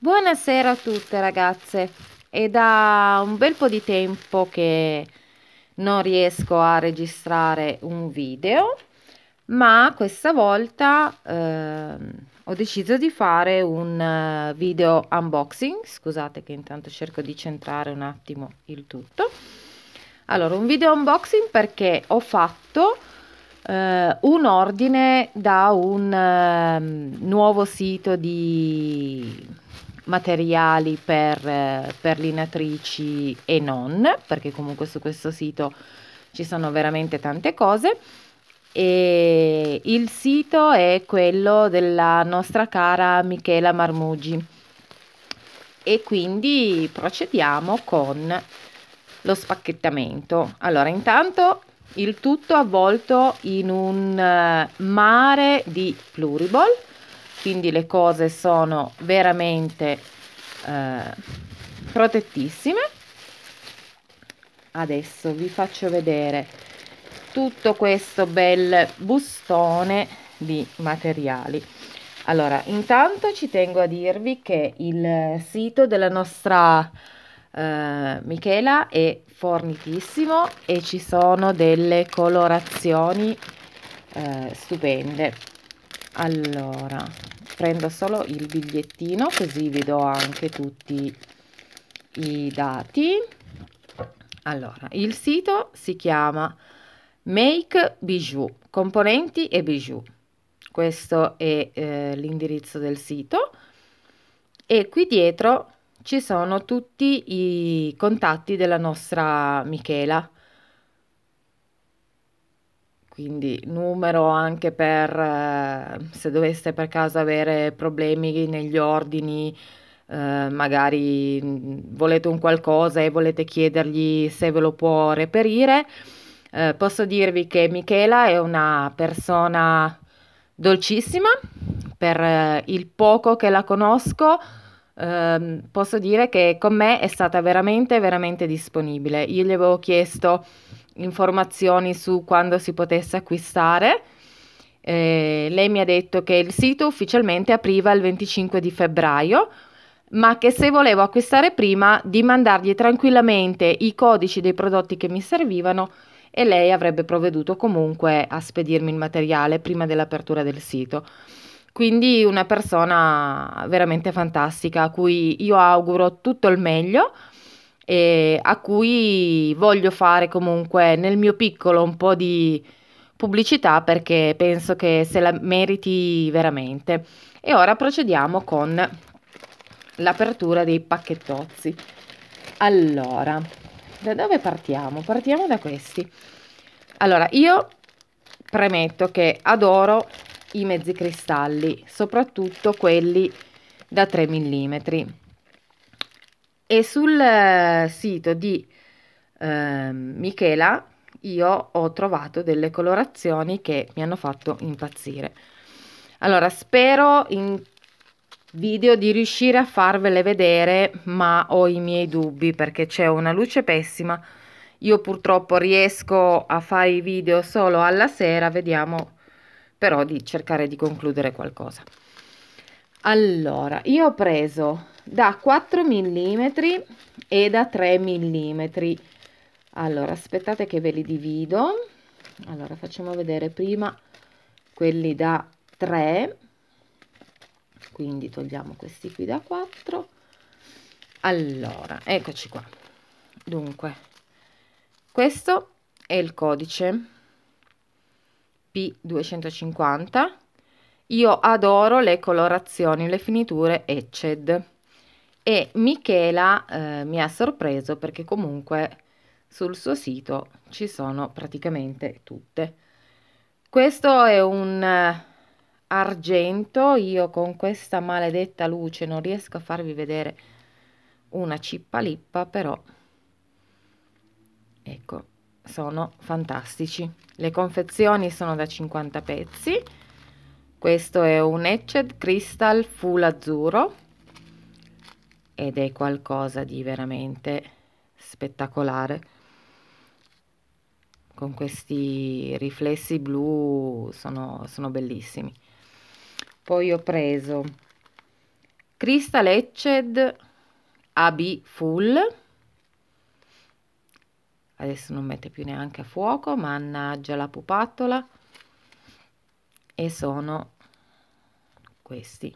Buonasera a tutte ragazze, è da un bel po' di tempo che non riesco a registrare un video, ma questa volta eh, ho deciso di fare un eh, video unboxing, scusate che intanto cerco di centrare un attimo il tutto. Allora, un video unboxing perché ho fatto eh, un ordine da un eh, nuovo sito di materiali per, eh, perlinatrici e non, perché comunque su questo sito ci sono veramente tante cose. E il sito è quello della nostra cara Michela Marmugi. E quindi procediamo con lo spacchettamento. Allora, intanto il tutto avvolto in un eh, mare di pluriball quindi le cose sono veramente eh, protettissime adesso vi faccio vedere tutto questo bel bustone di materiali allora intanto ci tengo a dirvi che il sito della nostra eh, Michela è fornitissimo e ci sono delle colorazioni eh, stupende allora prendo solo il bigliettino così vi do anche tutti i dati allora il sito si chiama make bijou componenti e bijou questo è eh, l'indirizzo del sito e qui dietro ci sono tutti i contatti della nostra Michela quindi numero anche per eh, se doveste per caso avere problemi negli ordini, eh, magari mm, volete un qualcosa e volete chiedergli se ve lo può reperire. Eh, posso dirvi che Michela è una persona dolcissima, per eh, il poco che la conosco ehm, posso dire che con me è stata veramente, veramente disponibile. Io gli avevo chiesto informazioni su quando si potesse acquistare. Eh, lei mi ha detto che il sito ufficialmente apriva il 25 di febbraio, ma che se volevo acquistare prima di mandargli tranquillamente i codici dei prodotti che mi servivano e lei avrebbe provveduto comunque a spedirmi il materiale prima dell'apertura del sito. Quindi una persona veramente fantastica a cui io auguro tutto il meglio e a cui voglio fare comunque nel mio piccolo un po' di pubblicità perché penso che se la meriti veramente. E ora procediamo con l'apertura dei pacchettozzi. Allora, da dove partiamo? Partiamo da questi. Allora, io premetto che adoro i mezzi cristalli, soprattutto quelli da 3 mm. E sul eh, sito di eh, Michela io ho trovato delle colorazioni che mi hanno fatto impazzire. Allora, spero in video di riuscire a farvele vedere, ma ho i miei dubbi perché c'è una luce pessima. Io purtroppo riesco a fare i video solo alla sera, vediamo però di cercare di concludere qualcosa. Allora, io ho preso da 4 mm e da 3 mm. Allora, aspettate che ve li divido. Allora, facciamo vedere prima quelli da 3. Quindi togliamo questi qui da 4. Allora, eccoci qua. Dunque, questo è il codice 250 Io adoro le colorazioni, le finiture Etched. E Michela eh, mi ha sorpreso perché comunque sul suo sito ci sono praticamente tutte. Questo è un eh, argento, io con questa maledetta luce non riesco a farvi vedere una cippa lippa, però ecco sono fantastici. Le confezioni sono da 50 pezzi. Questo è un Etched Crystal Full Azzurro ed è qualcosa di veramente spettacolare con questi riflessi blu sono, sono bellissimi poi ho preso Crystal Etched AB Full adesso non mette più neanche a fuoco mannaggia la pupattola e sono questi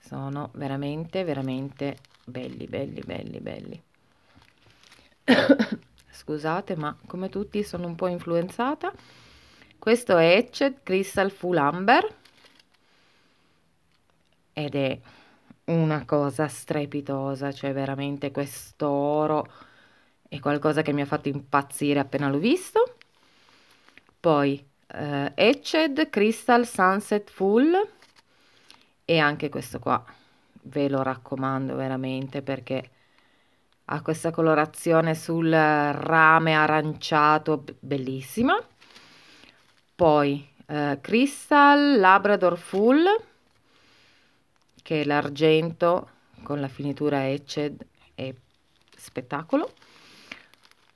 sono veramente veramente belli belli belli belli scusate ma come tutti sono un po' influenzata questo è Etched Crystal Full Amber ed è una cosa strepitosa cioè veramente questo oro è qualcosa che mi ha fatto impazzire appena l'ho visto. Poi eh, Etched Crystal Sunset Full e anche questo qua ve lo raccomando veramente perché ha questa colorazione sul rame aranciato bellissima. Poi eh, Crystal Labrador Full che è l'argento con la finitura Etched è spettacolo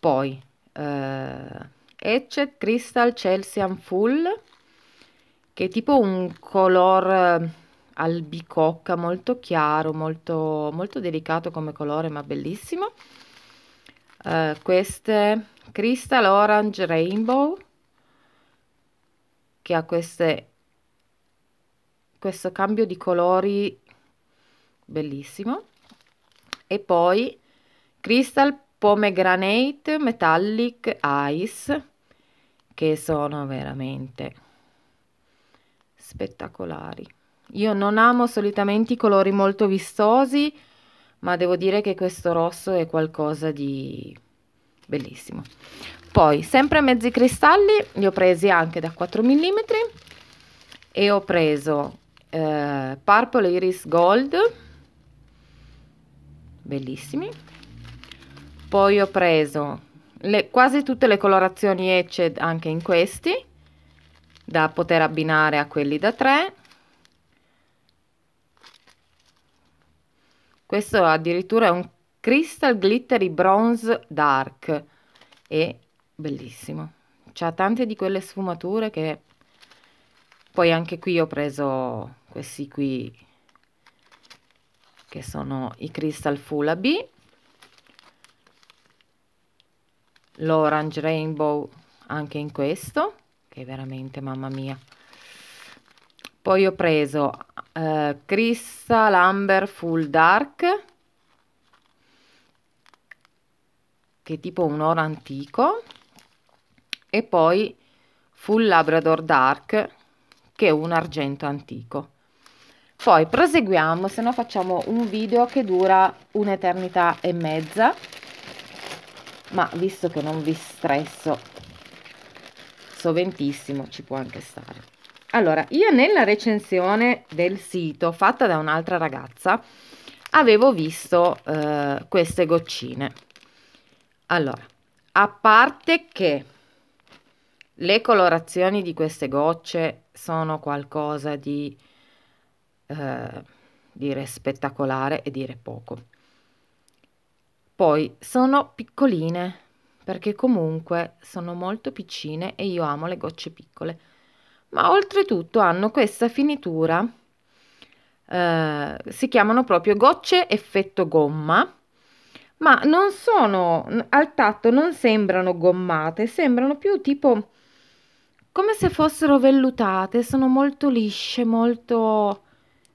poi eh, Etchet Crystal Chelsea Full, che è tipo un color eh, albicocca molto chiaro, molto, molto delicato come colore, ma bellissimo. Eh, queste Crystal Orange Rainbow, che ha queste, questo cambio di colori bellissimo. E poi Crystal pomegranate metallic ice che sono veramente spettacolari io non amo solitamente i colori molto vistosi ma devo dire che questo rosso è qualcosa di bellissimo poi sempre mezzi cristalli li ho presi anche da 4 mm e ho preso eh, purple iris gold bellissimi poi ho preso le, quasi tutte le colorazioni Etched anche in questi, da poter abbinare a quelli da 3. Questo addirittura è un Crystal Glittery Bronze Dark e bellissimo. C'ha tante di quelle sfumature che poi anche qui ho preso questi qui che sono i Crystal Full AB l'orange rainbow anche in questo che veramente mamma mia poi ho preso eh, crystal amber full dark che è tipo un oro antico e poi full labrador dark che è un argento antico poi proseguiamo se no facciamo un video che dura un'eternità e mezza ma visto che non vi stresso soventissimo ci può anche stare. Allora, io nella recensione del sito fatta da un'altra ragazza avevo visto eh, queste goccine. Allora, a parte che le colorazioni di queste gocce sono qualcosa di eh, dire spettacolare e dire poco. Poi sono piccoline, perché comunque sono molto piccine e io amo le gocce piccole. Ma oltretutto hanno questa finitura, eh, si chiamano proprio gocce effetto gomma, ma non sono, al tatto non sembrano gommate, sembrano più tipo come se fossero vellutate, sono molto lisce, molto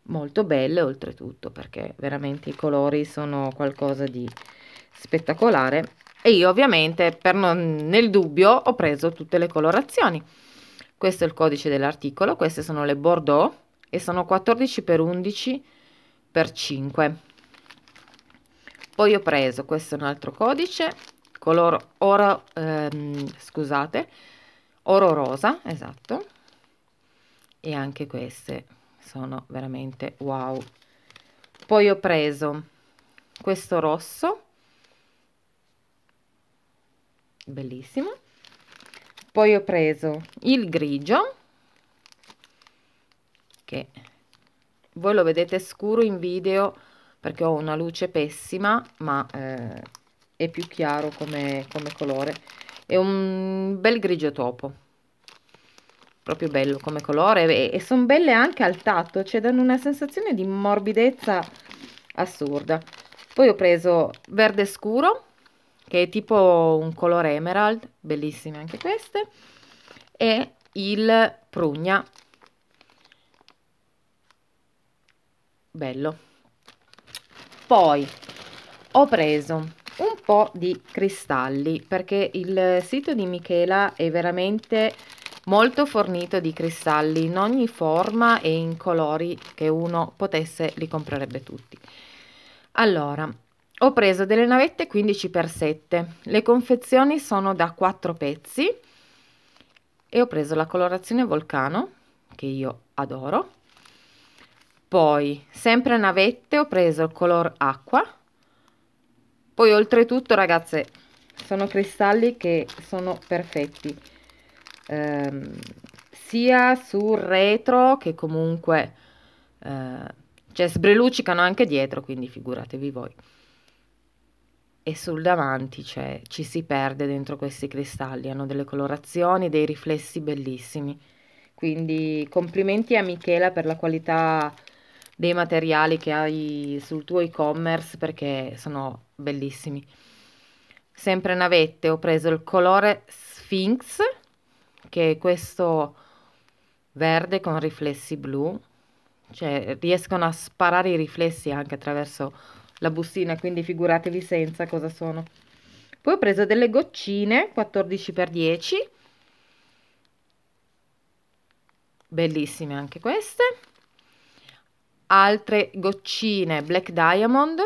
molto belle oltretutto perché veramente i colori sono qualcosa di spettacolare e io ovviamente per non, nel dubbio ho preso tutte le colorazioni questo è il codice dell'articolo queste sono le bordeaux e sono 14 x 11 x 5 poi ho preso questo è un altro codice color oro ehm, scusate oro rosa esatto e anche queste sono veramente wow poi ho preso questo rosso bellissimo poi ho preso il grigio che voi lo vedete scuro in video perché ho una luce pessima ma eh, è più chiaro come, come colore è un bel grigio topo proprio bello come colore e, e sono belle anche al tatto cioè danno una sensazione di morbidezza assurda poi ho preso verde scuro che è tipo un colore emerald, bellissime anche queste, e il prugna, bello. Poi ho preso un po' di cristalli perché il sito di Michela è veramente molto fornito di cristalli in ogni forma e in colori che uno potesse li comprerebbe tutti. Allora, ho preso delle navette 15x7, le confezioni sono da 4 pezzi e ho preso la colorazione Volcano, che io adoro. Poi, sempre navette, ho preso il color acqua. Poi oltretutto, ragazze, sono cristalli che sono perfetti. Ehm, sia sul retro che comunque... Eh, cioè sbrelucicano anche dietro, quindi figuratevi voi e sul davanti cioè, ci si perde dentro questi cristalli, hanno delle colorazioni, dei riflessi bellissimi. Quindi complimenti a Michela per la qualità dei materiali che hai sul tuo e-commerce perché sono bellissimi. Sempre navette ho preso il colore Sphinx, che è questo verde con riflessi blu, cioè riescono a sparare i riflessi anche attraverso la bustina, quindi figuratevi senza cosa sono. Poi ho preso delle goccine 14x10, bellissime anche queste. Altre goccine Black Diamond,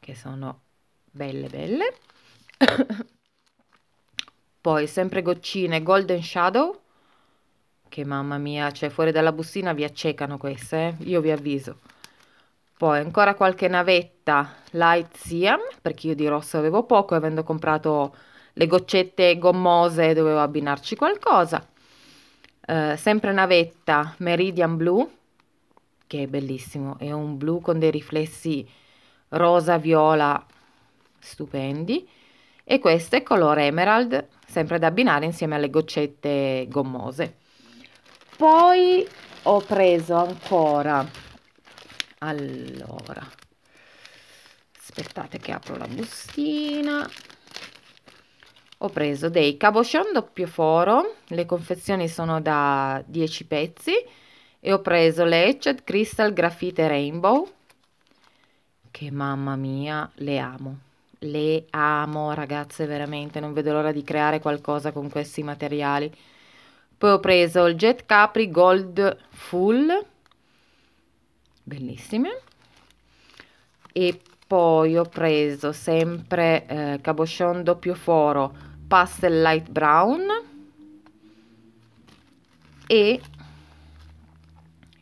che sono belle belle. Poi sempre goccine Golden Shadow, che mamma mia, cioè fuori dalla bustina vi accecano queste, eh? io vi avviso. Poi ancora qualche navetta Light Siam, perché io di rosso avevo poco, avendo comprato le goccette gommose dovevo abbinarci qualcosa. Eh, sempre navetta Meridian Blue, che è bellissimo, è un blu con dei riflessi rosa-viola stupendi. E questo è colore emerald, sempre da abbinare insieme alle goccette gommose. Poi ho preso ancora allora aspettate che apro la bustina ho preso dei cabochon doppio foro le confezioni sono da 10 pezzi e ho preso le Etched Crystal Graffite Rainbow che mamma mia le amo le amo ragazze veramente non vedo l'ora di creare qualcosa con questi materiali poi ho preso il Jet Capri Gold Full bellissime e poi ho preso sempre eh, cabochon doppio foro pastel light brown e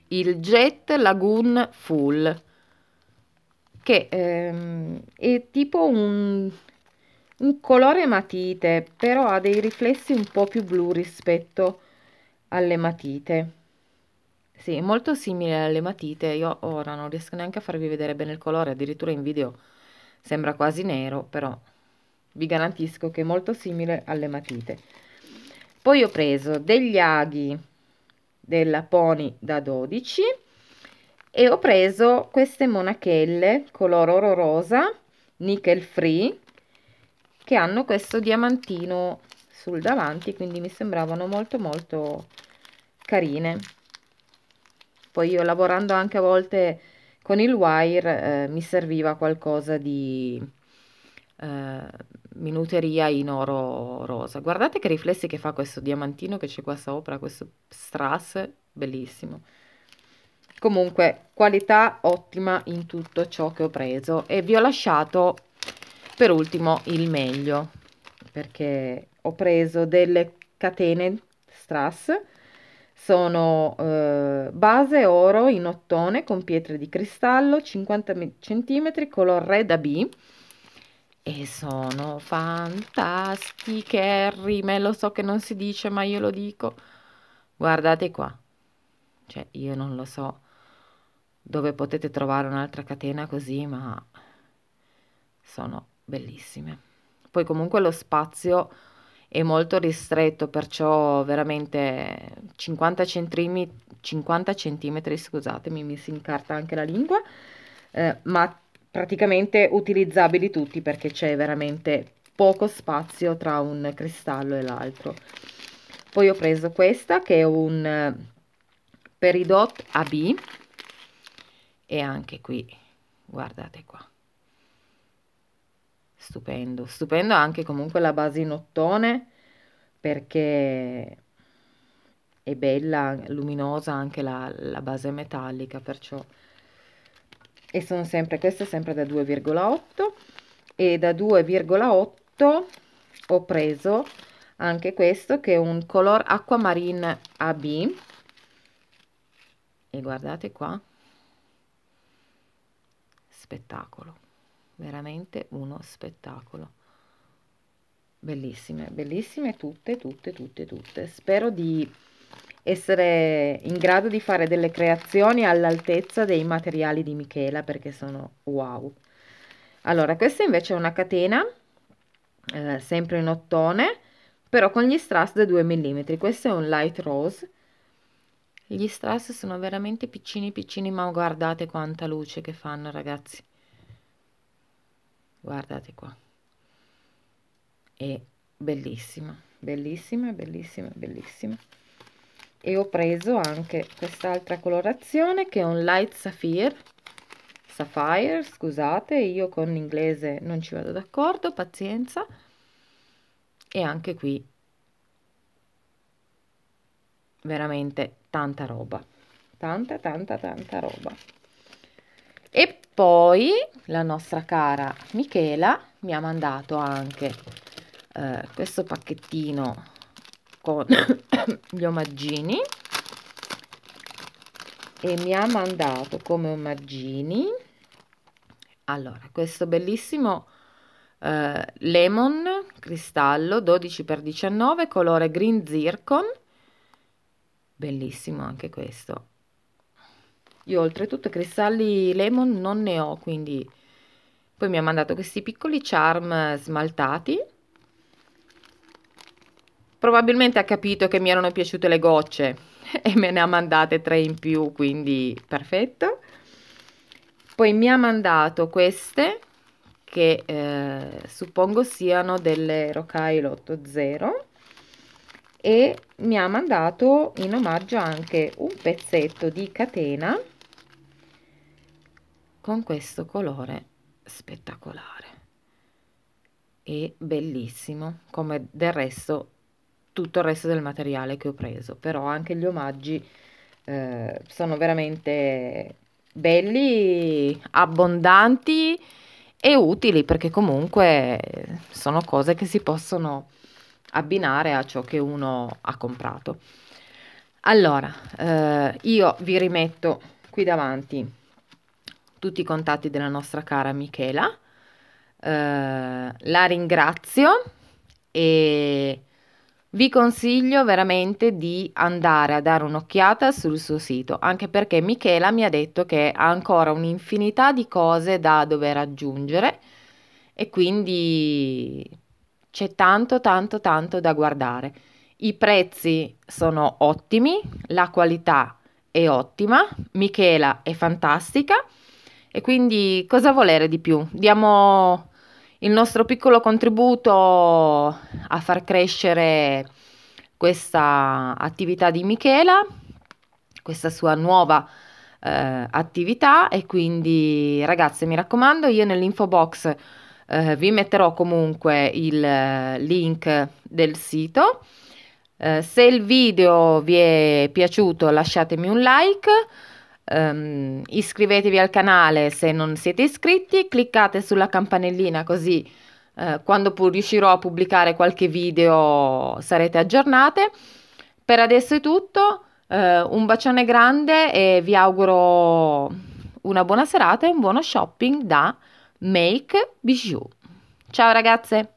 il jet lagoon full che ehm, è tipo un, un colore matite però ha dei riflessi un po più blu rispetto alle matite sì, è molto simile alle matite. Io ora non riesco neanche a farvi vedere bene il colore, addirittura in video sembra quasi nero, però vi garantisco che è molto simile alle matite. Poi ho preso degli aghi della Pony da 12 e ho preso queste monachelle color oro rosa, nickel free, che hanno questo diamantino sul davanti, quindi mi sembravano molto molto carine poi io lavorando anche a volte con il wire eh, mi serviva qualcosa di eh, minuteria in oro rosa. Guardate che riflessi che fa questo diamantino che c'è qua sopra, questo strass, bellissimo. Comunque qualità ottima in tutto ciò che ho preso e vi ho lasciato per ultimo il meglio perché ho preso delle catene strass sono eh, base oro in ottone con pietre di cristallo 50 cm color Red B e sono fantastiche, rime, lo so che non si dice ma io lo dico. Guardate qua, cioè io non lo so dove potete trovare un'altra catena così ma sono bellissime. Poi comunque lo spazio è molto ristretto, perciò veramente 50 centimetri, 50 centimetri scusatemi, mi si incarta anche la lingua, eh, ma praticamente utilizzabili tutti perché c'è veramente poco spazio tra un cristallo e l'altro. Poi ho preso questa che è un eh, Peridot AB e anche qui, guardate qua, Stupendo, stupendo anche comunque la base in ottone perché è bella, luminosa anche la, la base metallica, perciò e sono sempre queste sempre da 2,8 e da 2,8 ho preso anche questo che è un color aquamarine AB e guardate qua spettacolo veramente uno spettacolo bellissime bellissime tutte tutte tutte tutte spero di essere in grado di fare delle creazioni all'altezza dei materiali di Michela perché sono wow allora questa invece è una catena eh, sempre in ottone però con gli strass da 2 mm questo è un light rose gli strass sono veramente piccini piccini ma guardate quanta luce che fanno ragazzi guardate qua è bellissima bellissima bellissima bellissima e ho preso anche quest'altra colorazione che è un light sapphire sapphire scusate io con l'inglese non ci vado d'accordo pazienza e anche qui veramente tanta roba tanta tanta tanta roba e poi la nostra cara Michela mi ha mandato anche eh, questo pacchettino con gli omaggini e mi ha mandato come omaggini allora questo bellissimo eh, lemon cristallo 12x19 colore green zircon bellissimo anche questo io oltretutto cristalli lemon non ne ho, quindi poi mi ha mandato questi piccoli charm smaltati. Probabilmente ha capito che mi erano piaciute le gocce e me ne ha mandate tre in più, quindi perfetto. Poi mi ha mandato queste che eh, suppongo siano delle Rocaille 80 e mi ha mandato in omaggio anche un pezzetto di catena con questo colore spettacolare e bellissimo come del resto tutto il resto del materiale che ho preso però anche gli omaggi eh, sono veramente belli abbondanti e utili perché comunque sono cose che si possono abbinare a ciò che uno ha comprato allora eh, io vi rimetto qui davanti tutti i contatti della nostra cara Michela. Eh, la ringrazio e vi consiglio veramente di andare a dare un'occhiata sul suo sito, anche perché Michela mi ha detto che ha ancora un'infinità di cose da dover aggiungere e quindi c'è tanto tanto tanto da guardare. I prezzi sono ottimi, la qualità è ottima, Michela è fantastica e quindi cosa volere di più? Diamo il nostro piccolo contributo a far crescere questa attività di Michela, questa sua nuova eh, attività e quindi ragazze mi raccomando io nell'info box eh, vi metterò comunque il eh, link del sito. Eh, se il video vi è piaciuto lasciatemi un like. Um, iscrivetevi al canale se non siete iscritti, cliccate sulla campanellina così uh, quando pur riuscirò a pubblicare qualche video sarete aggiornate. Per adesso è tutto, uh, un bacione grande e vi auguro una buona serata e un buono shopping da Make Bijou. Ciao ragazze!